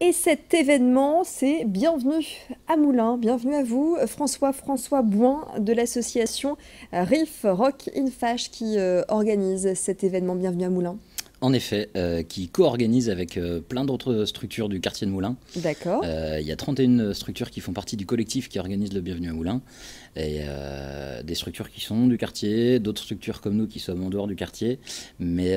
Et cet événement, c'est Bienvenue à Moulins, bienvenue à vous, euh, François François Bouin de l'association euh, Riff Rock in Fash qui euh, organise cet événement Bienvenue à Moulins. En effet, euh, qui co-organise avec euh, plein d'autres structures du quartier de Moulins. D'accord. Euh, il y a 31 structures qui font partie du collectif qui organise le Bienvenue à Moulins. Et des structures qui sont du quartier, d'autres structures comme nous qui sommes en dehors du quartier. Mais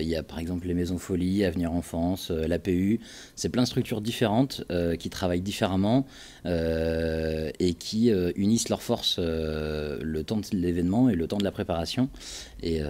il y a par exemple les Maisons Folies, Avenir Enfance, l'APU. C'est plein de structures différentes qui travaillent différemment et qui unissent leurs forces le temps de l'événement et le temps de la préparation. et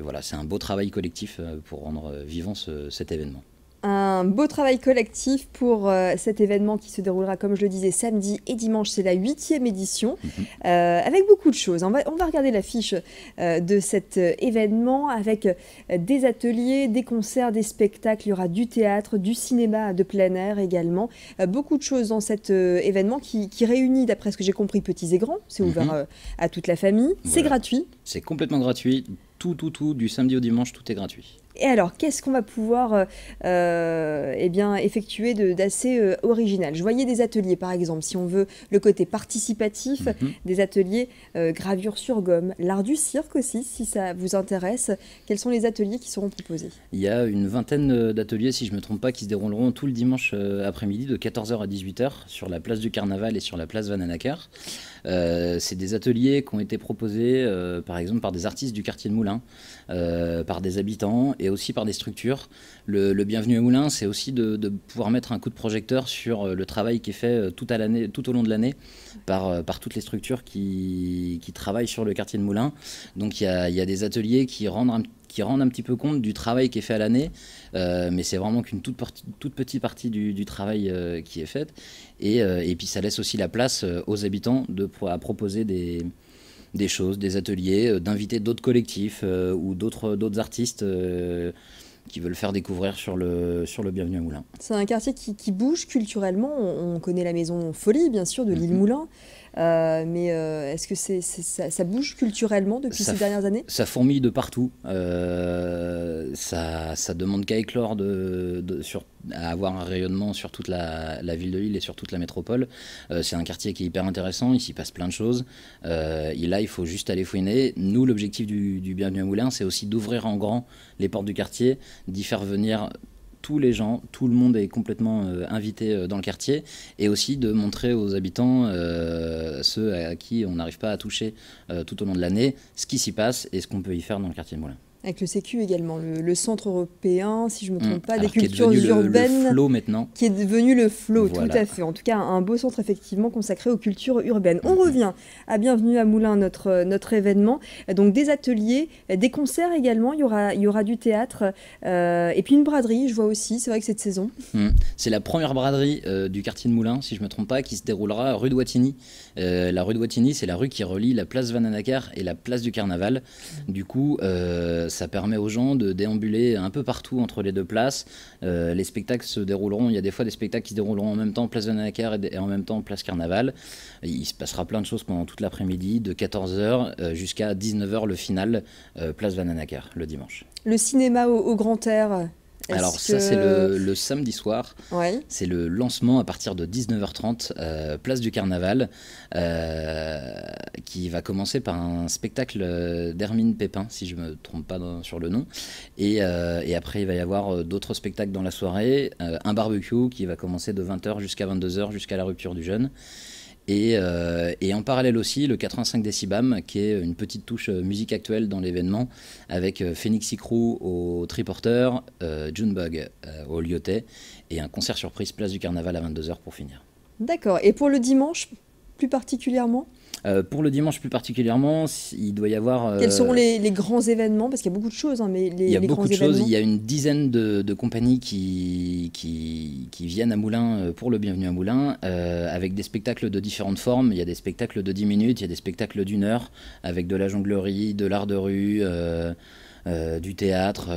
voilà, c'est un beau travail collectif euh, pour rendre euh, vivant cet événement. Un beau travail collectif pour euh, cet événement qui se déroulera, comme je le disais, samedi et dimanche. C'est la huitième édition, mhm. avec beaucoup de choses. On va, regarder l'affiche de cet événement avec des ateliers, des concerts, des spectacles. Il y aura du théâtre, du cinéma de plein air également. beaucoup de choses dans cet événement qui, réunit, d'après ce que j'ai compris, petits et grands. C'est mhm. ouvert à toute la famille. C'est gratuit. C'est complètement gratuit tout, tout, tout, du samedi au dimanche, tout est gratuit. Et alors, qu'est-ce qu'on va pouvoir euh, eh bien, effectuer d'assez euh, original Je voyais des ateliers, par exemple, si on veut le côté participatif, mhm. des ateliers euh, gravure sur gomme, l'art du cirque aussi, si ça vous intéresse. Quels sont les ateliers qui seront proposés Il y a une vingtaine d'ateliers, si je ne me trompe pas, qui se dérouleront tout le dimanche après-midi de 14h à 18h sur la place du Carnaval et sur la place Euh, C'est des ateliers qui ont été proposés, par exemple, par des artistes du quartier de Moulin euh, par des habitants et aussi par des structures. Le, bienvenu Bienvenue à Moulins, c'est aussi de, pouvoir mettre un coup de projecteur sur euh, le travail qui est fait euh, tout, à l'année, tout au long de l'année par, par toutes les structures qui, travaillent sur le quartier de Moulins. Donc il y a, des ateliers qui rendent un qui rendent un petit peu compte du travail qui est fait à l'année, mais c'est vraiment qu'une toute, petite partie du, travail qui est faite. Et, puis ça laisse aussi la place aux habitants de, à proposer des, des choses, des ateliers, euh, d'inviter d'autres collectifs euh, ou d'autres artistes euh, qui veulent faire découvrir sur le, sur le Bienvenu à Moulin. C'est un quartier qui, qui, bouge culturellement. On, connaît la maison Folie, bien sûr, de l'île mhm. Moulin. Euh, mais euh, est-ce que ça, bouge culturellement depuis ces dernières années Ça fourmille de partout. Euh, ça, ça, demande qu'à éclore de, sur, à avoir un rayonnement sur toute la, ville de Lille et sur toute la métropole. c'est un quartier qui est hyper intéressant. Il s'y passe plein de choses. et là, il faut juste aller fouiner. Nous, l'objectif du, du Bienvenue à Moulin, c'est aussi d'ouvrir en grand les portes du quartier, d'y faire venir tous les gens, tout le monde est complètement euh, invité euh, dans le quartier, et aussi de montrer aux habitants, euh, ceux à qui on n'arrive pas à toucher tout au long de l'année, ce qui s'y passe et ce qu'on peut y faire dans le quartier de Moulins. Avec le Sécu également, le, Centre européen, si je ne me trompe mm. pas, des cultures qui urbaines. devenu le flow maintenant. Qui est devenu le flot, tout à fait. En tout cas, un beau centre effectivement consacré aux cultures urbaines. On revient à Bienvenue à Moulin, notre, euh, notre événement. Donc des ateliers, des concerts également, il y aura, il y aura du théâtre. Euh, et puis une braderie, je vois aussi, c'est vrai que cette saison. Mm. C'est la première braderie euh, du quartier de Moulin, si je ne me trompe pas, qui se déroulera rue de Wattigny. la rue de Wattigny, c'est la rue qui relie la place Vananacar et la place du Carnaval. Du coup, ça permet aux gens de déambuler un peu partout entre les deux places. Euh, les spectacles se dérouleront, il y a des fois des spectacles qui se dérouleront en même temps place de et, en même temps place Carnaval. Il se passera plein de choses pendant toute l'après-midi, de 14h euh, jusqu'à 19h le final, euh, place Vananaker, le dimanche. Le cinéma au grand air alors ça, c'est le, samedi soir. C'est le lancement à partir de 19h30, euh, place du Carnaval, euh, qui va commencer par un spectacle euh, d'Hermine Pépin, si je me trompe pas sur le nom. Et, et, après, il va y avoir d'autres spectacles dans la soirée, un barbecue qui va commencer de 20h jusqu'à 22h, jusqu'à la rupture du jeûne. Euh, et, en parallèle aussi, le 85 décibam, qui est une petite touche euh, musique actuelle dans l'événement, avec euh, Phoenix Crew au triporter, June Junebug au Lyotet, et un concert surprise place du Carnaval à 22h pour finir. D'accord. Et pour le dimanche, plus particulièrement euh, pour le dimanche plus particulièrement, il doit y avoir... Euh, Quels seront les, grands événements Parce qu'il y a beaucoup de choses. Hein, mais il y a beaucoup de choses. Il y a une dizaine de, compagnies qui, qui, viennent à Moulins euh, pour le Bienvenue à Moulins, avec des spectacles de différentes formes. Il y a des spectacles de 10 minutes, il y a des spectacles d'une heure, avec de la jonglerie, de l'art de rue. du théâtre,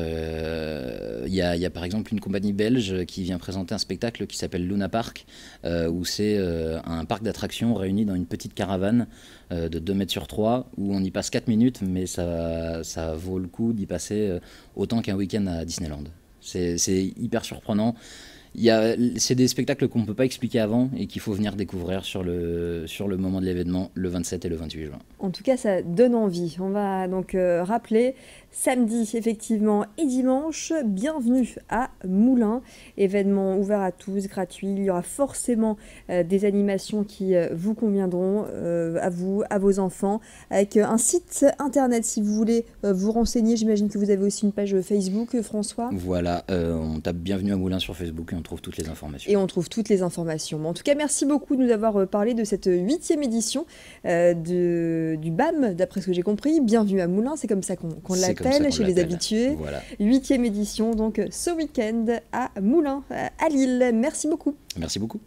il y, a, par exemple une compagnie belge qui vient présenter un spectacle qui s'appelle Luna Park, euh, où c'est euh, un parc d'attractions réuni dans une petite caravane euh, de 2 mètres sur 3, où on y passe 4 minutes, mais ça, ça vaut le coup d'y passer autant qu'un week-end à Disneyland. C'est hyper surprenant c'est des spectacles qu'on ne peut pas expliquer avant et qu'il faut venir découvrir sur le, sur le moment de l'événement le 27 et le 28 juin. En tout cas, ça donne envie. On va donc euh, rappeler samedi, effectivement, et dimanche, bienvenue à Moulin. Événement ouvert à tous, gratuit. Il y aura forcément euh, des animations qui euh, vous conviendront, à vous, à vos enfants, avec un site internet si vous voulez vous renseigner. J'imagine que vous avez aussi une page Facebook, François. Voilà, on tape bienvenue à Moulin sur Facebook. Et on trouve toutes les informations. Et on trouve toutes les informations. En tout cas, merci beaucoup de nous avoir euh, parlé de cette euh, huitième édition euh, de, du BAM, d'après ce que j'ai compris. Bienvenue à Moulins, c'est comme ça qu'on l'appelle chez les habitués. Huitième édition, donc ce week-end à Moulins, à Lille. Merci beaucoup. Merci beaucoup.